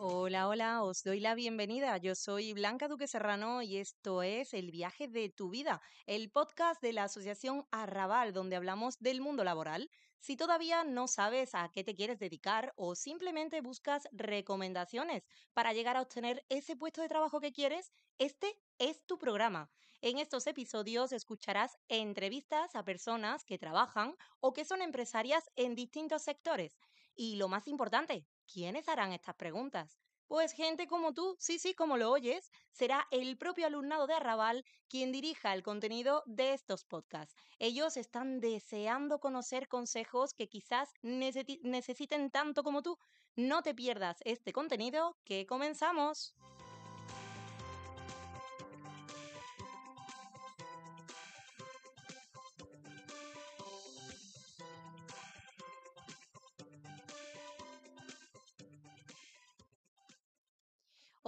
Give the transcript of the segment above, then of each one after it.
Hola, hola, os doy la bienvenida. Yo soy Blanca Duque Serrano y esto es El viaje de tu vida, el podcast de la Asociación Arrabal, donde hablamos del mundo laboral. Si todavía no sabes a qué te quieres dedicar o simplemente buscas recomendaciones para llegar a obtener ese puesto de trabajo que quieres, este es tu programa. En estos episodios escucharás entrevistas a personas que trabajan o que son empresarias en distintos sectores. Y lo más importante, ¿quiénes harán estas preguntas? Pues gente como tú, sí, sí, como lo oyes, será el propio alumnado de Arrabal quien dirija el contenido de estos podcasts. Ellos están deseando conocer consejos que quizás necesiten tanto como tú. No te pierdas este contenido que comenzamos.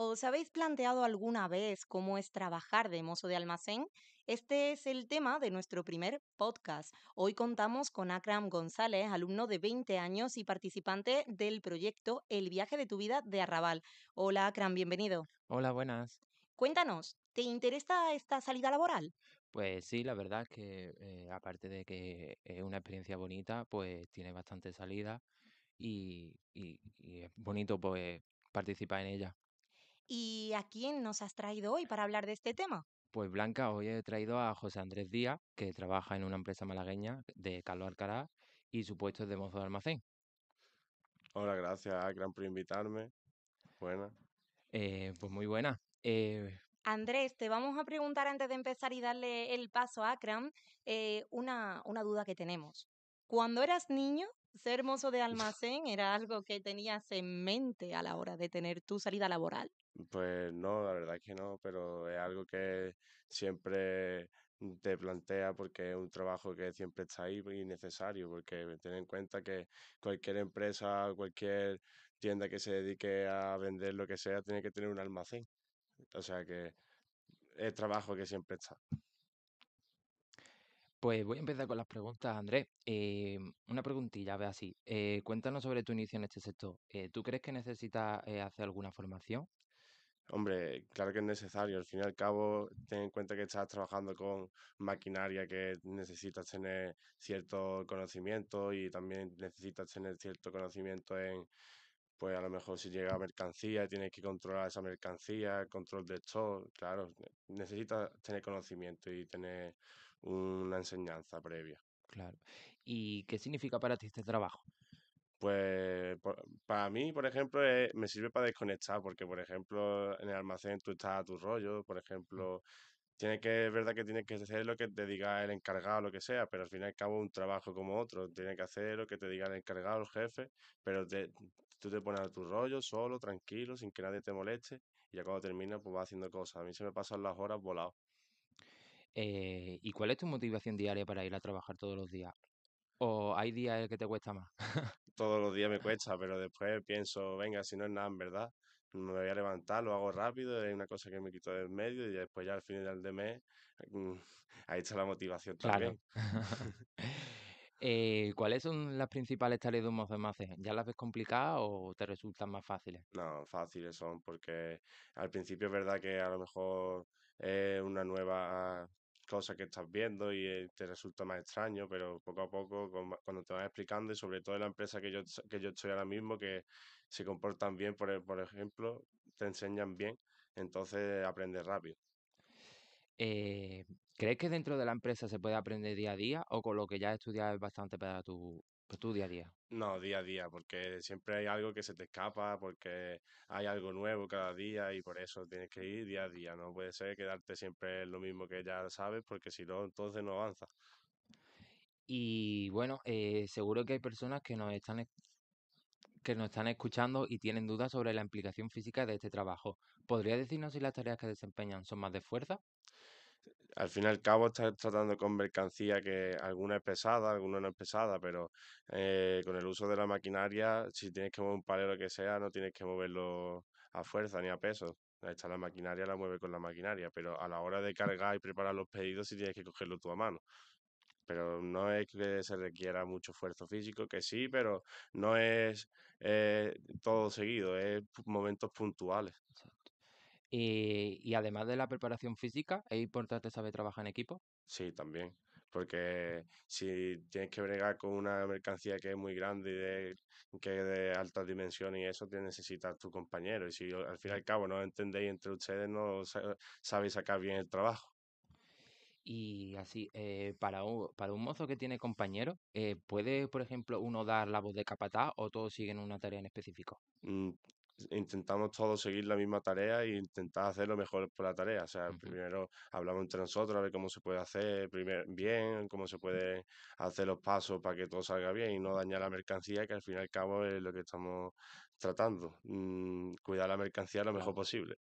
¿Os habéis planteado alguna vez cómo es trabajar de mozo de almacén? Este es el tema de nuestro primer podcast. Hoy contamos con Akram González, alumno de 20 años y participante del proyecto El viaje de tu vida de Arrabal. Hola Akram, bienvenido. Hola, buenas. Cuéntanos, ¿te interesa esta salida laboral? Pues sí, la verdad es que eh, aparte de que es una experiencia bonita, pues tiene bastante salida y, y es bonito pues participar en ella. ¿Y a quién nos has traído hoy para hablar de este tema? Pues Blanca, hoy he traído a José Andrés Díaz, que trabaja en una empresa malagueña de Carlos Alcaraz y su puesto es de mozo de almacén. Hola, gracias, Gran, por invitarme. Buena. Eh, pues muy buena. Eh, Andrés, te vamos a preguntar antes de empezar y darle el paso a Akram eh, una, una duda que tenemos. Cuando eras niño, ser mozo de almacén era algo que tenías en mente a la hora de tener tu salida laboral. Pues no, la verdad es que no, pero es algo que siempre te plantea porque es un trabajo que siempre está ahí y necesario, porque ten en cuenta que cualquier empresa, cualquier tienda que se dedique a vender lo que sea, tiene que tener un almacén. O sea que es trabajo que siempre está. Pues voy a empezar con las preguntas, Andrés. Eh, una preguntilla, ve así. Eh, cuéntanos sobre tu inicio en este sector. Eh, ¿tú crees que necesitas eh, hacer alguna formación? Hombre, claro que es necesario. Al fin y al cabo, ten en cuenta que estás trabajando con maquinaria que necesitas tener cierto conocimiento y también necesitas tener cierto conocimiento en, pues a lo mejor si llega mercancía, tienes que controlar esa mercancía, control de stock, claro, necesitas tener conocimiento y tener una enseñanza previa. Claro. ¿Y qué significa para ti este trabajo? Pues para mí, por ejemplo, eh, me sirve para desconectar, porque, por ejemplo, en el almacén tú estás a tu rollo, por mm. ejemplo, tiene que, es verdad que tienes que hacer lo que te diga el encargado, lo que sea, pero al fin y al cabo un trabajo como otro, tienes que hacer lo que te diga el encargado, el jefe, pero tú te pones a tu rollo, solo, tranquilo, sin que nadie te moleste, y ya cuando termina, pues vas haciendo cosas. A mí se me pasan las horas volado. Eh, ¿y cuál es tu motivación diaria para ir a trabajar todos los días? ¿O hay días que te cuesta más? todos los días me cuesta, pero después pienso, venga, si no es nada en verdad, me voy a levantar, lo hago rápido, es una cosa que me quito del medio y después ya al final del mes, mm, ahí está la motivación también. Eh, ¿Cuáles son las principales tareas de un mozo de ¿Ya las ves complicadas o te resultan más fáciles? No, fáciles son porque al principio es verdad que a lo mejor es una nueva cosas que estás viendo y eh, te resulta más extraño, pero poco a poco, cuando te vas explicando, y sobre todo en la empresa que yo, que yo estoy ahora mismo, que se comportan bien, por, e, por ejemplo, te enseñan bien, entonces aprendes rápido. Eh, ¿Crees que dentro de la empresa se puede aprender día a día o con lo que ya estudias es bastante para tu, pues, tú día a día. No, día a día, porque siempre hay algo que se te escapa, porque hay algo nuevo cada día y por eso tienes que ir día a día. No puede ser quedarte siempre lo mismo que ya sabes, porque si no, entonces no avanzas. Y bueno, eh, seguro que hay personas que nos están que nos están escuchando y tienen dudas sobre la implicación física de este trabajo. ¿Podría decirnos si las tareas que desempeñan son más de fuerza? al fin y al cabo estás tratando con mercancía que alguna es pesada, alguna no es pesada, pero eh, con el uso de la maquinaria, si tienes que mover un palero que sea, no tienes que moverlo a fuerza ni a peso. Está la maquinaria, la mueve con la maquinaria, pero a la hora de cargar y preparar los pedidos, sí tienes que cogerlo tú a mano. Pero no es que se requiera mucho esfuerzo físico, que sí, pero no es eh, todo seguido, es momentos puntuales. Eh, y, además de la preparación física, ¿es importante saber trabajar en equipo? Sí, también, porque si tienes que bregar con una mercancía que es muy grande y de, que es de altas dimensiones y eso, te necesitas tu compañero. Y si al fin y al cabo no entendéis entre ustedes, no sabéis sacar bien el trabajo. Y así, eh, para, un, para un mozo que tiene compañero, eh, ¿puede, por ejemplo, uno dar la voz de capataz o todos siguen una tarea en específico? Mm, intentamos todos seguir la misma tarea e intentar hacer lo mejor por la tarea. O sea, primero hablamos entre nosotros a ver cómo se puede hacer bien, cómo se puede hacer los pasos para que todo salga bien y no dañar la mercancía, que al fin y al cabo es lo que estamos tratando. Mm, cuidar la mercancía lo mejor posible.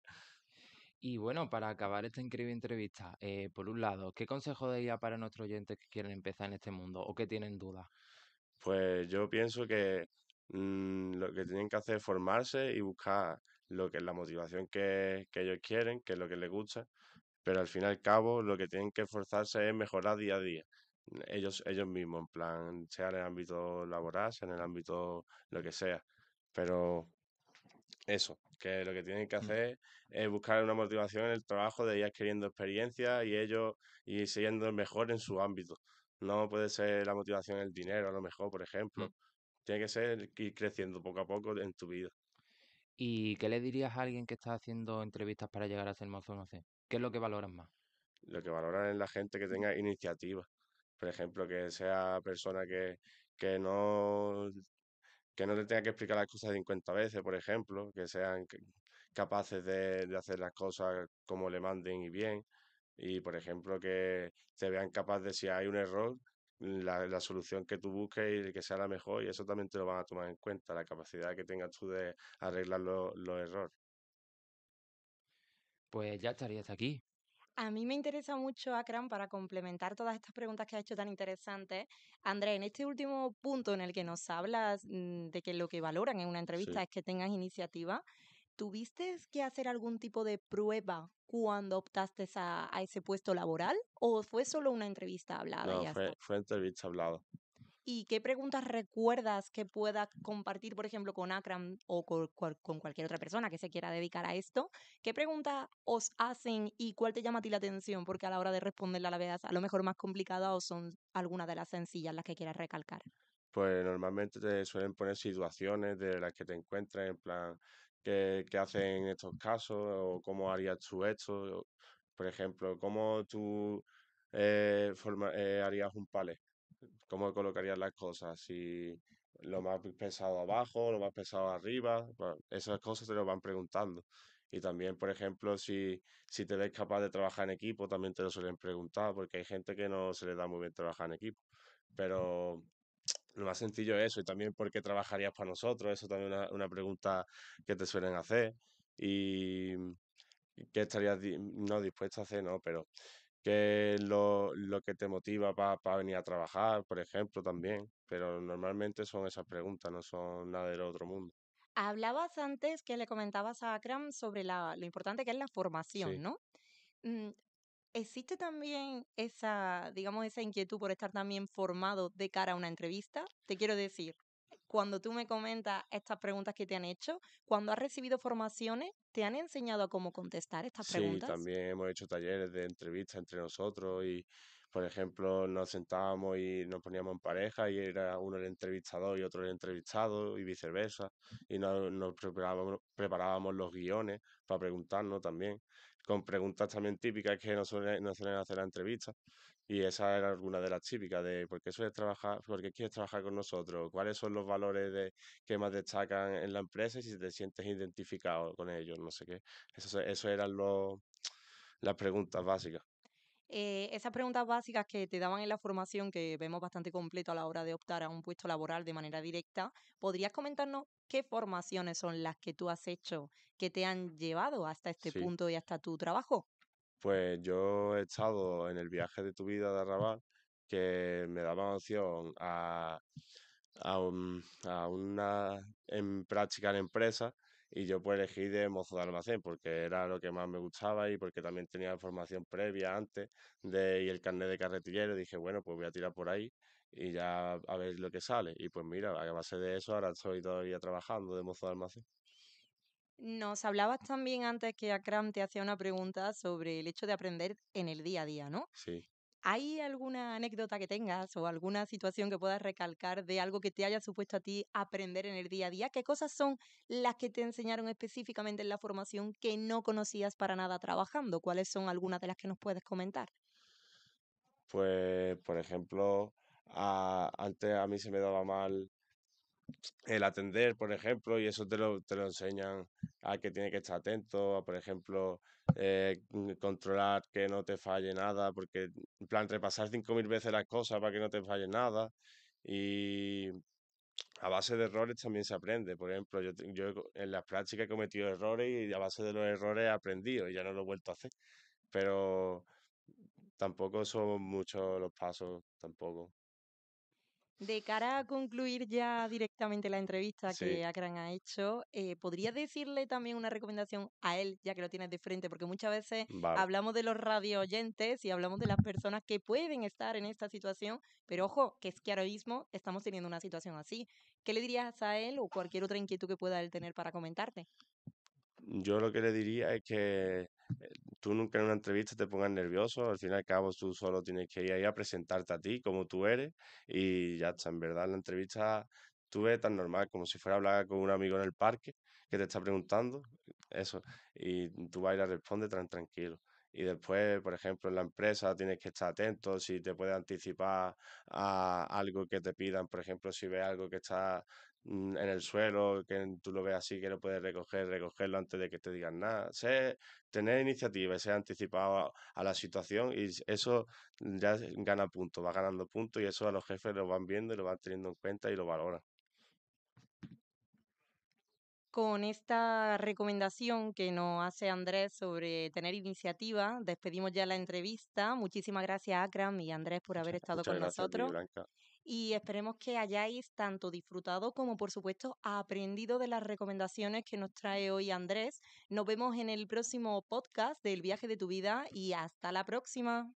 Y bueno, para acabar esta increíble entrevista, eh, por un lado, ¿qué consejo daría para nuestros oyentes que quieren empezar en este mundo o que tienen dudas? Pues yo pienso que Mm, lo que tienen que hacer es formarse y buscar lo que es la motivación que, que ellos quieren, que es lo que les gusta, pero al fin y al cabo lo que tienen que esforzarse es mejorar día a día mm, ellos, ellos mismos, en plan, sea en el ámbito laboral, sea en el ámbito lo que sea. Pero eso, que lo que tienen que mm. hacer es buscar una motivación en el trabajo de ir adquiriendo experiencia y ellos y siendo mejor en su ámbito. No puede ser la motivación el dinero, a lo mejor, por ejemplo, tiene que ser ir creciendo poco a poco en tu vida. ¿Y qué le dirías a alguien que está haciendo entrevistas para llegar a ser mozo no sé? ¿Qué es lo que valoran más? Lo que valoran es la gente que tenga iniciativa. Por ejemplo, que sea persona que, no que no te tenga que explicar las cosas 50 veces, por ejemplo, que sean capaces de, de hacer las cosas como le manden y bien. Y, por ejemplo, que se vean capaz de si hay un error, la, la, solución que tú busques y que sea la mejor, y eso también te lo van a tomar en cuenta, la capacidad que tengas tú de arreglar los errores. Pues ya estarías aquí. A mí me interesa mucho, Akram, para complementar todas estas preguntas que has hecho tan interesantes. Andrés, en este último punto en el que nos hablas mm, de que lo que valoran en una entrevista es que tengas iniciativa, ¿tuviste que hacer algún tipo de prueba cuando optaste a, ese puesto laboral o fue solo una entrevista hablada? No, fue, fue entrevista hablada. ¿Y qué preguntas recuerdas que puedas compartir, por ejemplo, con Akram o con, con, cualquier otra persona que se quiera dedicar a esto? ¿Qué preguntas os hacen y cuál te llama a ti la atención? Porque a la hora de responderla la veas a lo mejor más complicada o son algunas de las sencillas las que quieras recalcar. Pues normalmente te suelen poner situaciones de las que te encuentras, en plan, ¿Qué hacen en estos casos o cómo harías tú esto. Por ejemplo, cómo tú eh, eh, harías un palet, cómo colocarías las cosas, si lo más pesado abajo, lo más pesado arriba, esas cosas te lo van preguntando. Y también, por ejemplo, si, si te ves capaz de trabajar en equipo, también te lo suelen preguntar, porque hay gente que no se le da muy bien trabajar en equipo. Pero lo más sencillo es eso, y también por qué trabajarías para nosotros, eso también es una, pregunta que te suelen hacer. Y qué estarías no dispuesto a hacer, no, pero qué es lo, que te motiva para venir a trabajar, por ejemplo, también. Pero normalmente son esas preguntas, no son nada del otro mundo. Hablabas antes que le comentabas a Akram sobre lo importante que es la formación, ¿no? Mm, ¿Existe también esa, digamos, esa inquietud por estar también formado de cara a una entrevista? Te quiero decir, cuando tú me comentas estas preguntas que te han hecho, cuando has recibido formaciones, ¿te han enseñado a cómo contestar estas preguntas? Sí, también hemos hecho talleres de entrevistas entre nosotros y, por ejemplo, nos sentábamos y nos poníamos en pareja y era uno el entrevistador y otro el entrevistado y viceversa. Y nos, preparábamos los guiones para preguntarnos también con preguntas también típicas que no suelen, no suelen hacer la entrevista. Y esa era alguna de las típicas de por qué trabajar, quieres trabajar con nosotros, cuáles son los valores de, que más destacan en la empresa y si te sientes identificado con ellos, no sé qué. Eso, eso eran los, las preguntas básicas. Eh, esas preguntas básicas que te daban en la formación, que vemos bastante completo a la hora de optar a un puesto laboral de manera directa, ¿podrías comentarnos qué formaciones son las que tú has hecho que te han llevado hasta este punto y hasta tu trabajo? Pues yo he estado en el mm. viaje de tu vida de Arrabal, que me daba opción a, una en práctica en empresa y yo pues elegí de mozo de almacén porque era lo que más me gustaba y porque también tenía formación previa antes de, y el carnet de carretillero. Dije, bueno, pues voy a tirar por ahí y ya a ver lo que sale. Y pues mira, a base de eso ahora estoy todavía trabajando de mozo de almacén. Nos hablabas también antes que Akram te hacía una pregunta sobre el hecho de aprender en el día a día, ¿no? Sí. ¿Hay alguna anécdota que tengas o alguna situación que puedas recalcar de algo que te haya supuesto a ti aprender en el día a día? ¿Qué cosas son las que te enseñaron específicamente en la formación que no conocías para nada trabajando? ¿Cuáles son algunas de las que nos puedes comentar? Pues, por ejemplo, antes a mí se me daba mal el atender, por ejemplo, y eso te lo, enseñan a que tienes que estar atento, a, por ejemplo, eh, controlar que no te falle nada, porque, en plan, repasar 5.000 veces las cosas para que no te falle nada. Y a base de errores también se aprende. Por ejemplo, yo, yo en las prácticas he cometido errores y a base de los errores he aprendido y ya no lo he vuelto a hacer. Pero tampoco son muchos los pasos, tampoco. De cara a concluir ya directamente la entrevista que Akran ha hecho, eh, ¿podría decirle también una recomendación a él, ya que lo tienes de frente? Porque muchas veces hablamos de los radio oyentes y hablamos de las personas que pueden estar en esta situación, pero ojo, que es que ahora mismo estamos teniendo una situación así. ¿Qué le dirías a él o cualquier otra inquietud que pueda él tener para comentarte? Yo lo que le diría es que eh, tú nunca en una entrevista te pongas nervioso, al fin y al cabo tú solo tienes que ir ahí a presentarte a ti como tú eres y ya está, en verdad la entrevista tú ves tan normal como si fuera a hablar con un amigo en el parque que te está preguntando eso y tú vas y respondes tan tranquilo. Y después, por ejemplo, en la empresa tienes que estar atento si te puede anticipar a algo que te pidan, por ejemplo, si ve algo que está Mm, en el suelo, que tú lo veas así, que lo puedes recoger, recogerlo antes de que te digan nada. Sé, tener iniciativa ser anticipado a, la situación y eso ya gana puntos, va ganando puntos y eso a los jefes lo van viendo y lo van teniendo en cuenta y lo valoran. Con esta recomendación que nos hace Andrés sobre tener iniciativa, despedimos ya la entrevista. Muchísimas gracias, Akram y Andrés, por haber estado con nosotros y esperemos que hayáis tanto disfrutado como por supuesto aprendido de las recomendaciones que nos trae hoy Andrés. Nos vemos en el próximo podcast del viaje de tu vida y hasta la próxima.